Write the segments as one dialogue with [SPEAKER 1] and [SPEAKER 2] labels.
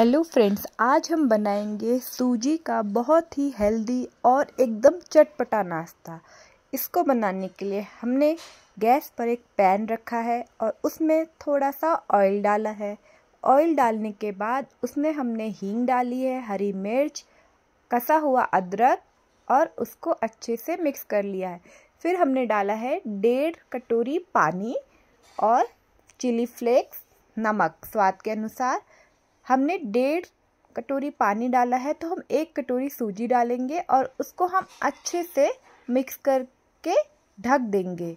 [SPEAKER 1] hello friends आज हम बनाएंगे सूजी का बहुत ही हेल्दी और एकदम चटपटा नाश्ता इसको बनाने के लिए हमने गैस पर एक पैन रखा है और उसमें थोड़ा सा ऑयल डाला है ऑयल डालने के बाद उसमें हमने हींग डाली है हरी मिर्च कसा हुआ अदरक और उसको अच्छे से मिक्स कर लिया है फिर हमने डाला है डेढ़ कटोरी पानी और चिली फ्लेक्स नमक स्वाद के अनुसार हमने डेढ़ कटोरी पानी डाला है तो हम एक कटोरी सूजी डालेंगे और उसको हम अच्छे से मिक्स करके ढक देंगे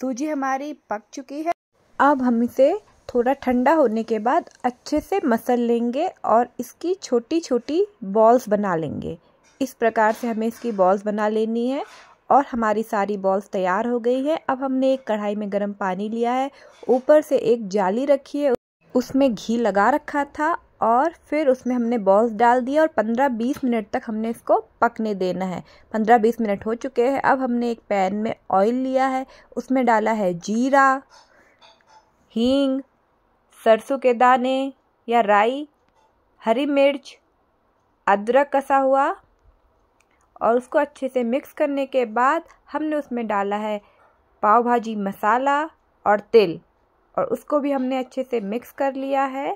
[SPEAKER 1] सूजी हमारी पक चुकी है अब हम इसे थोड़ा ठंडा होने के बाद अच्छे से मसल लेंगे और इसकी छोटी छोटी बॉल्स बना लेंगे इस प्रकार से हमें इसकी बॉल्स बना लेनी है और हमारी सारी बॉल्स तैयार हो गई है अब हमने एक कढ़ाई में गर्म पानी लिया है ऊपर से एक जाली रखी है उसमें घी लगा रखा था और फिर उसमें हमने बॉल्स डाल दिया और 15-20 मिनट तक हमने इसको पकने देना है 15-20 मिनट हो चुके हैं अब हमने एक पैन में ऑयल लिया है उसमें डाला है जीरा हींग सरसों के दाने या राई हरी मिर्च अदरक कसा हुआ और उसको अच्छे से मिक्स करने के बाद हमने उसमें डाला है पाव भाजी मसाला और तिल और उसको भी हमने अच्छे से मिक्स कर लिया है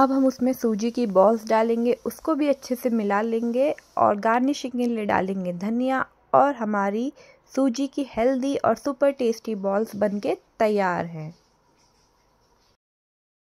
[SPEAKER 1] अब हम उसमें सूजी की बॉल्स डालेंगे उसको भी अच्छे से मिला लेंगे और गार्निशिंग के लिए डालेंगे धनिया और हमारी सूजी की हेल्दी और सुपर टेस्टी बॉल्स बनके तैयार हैं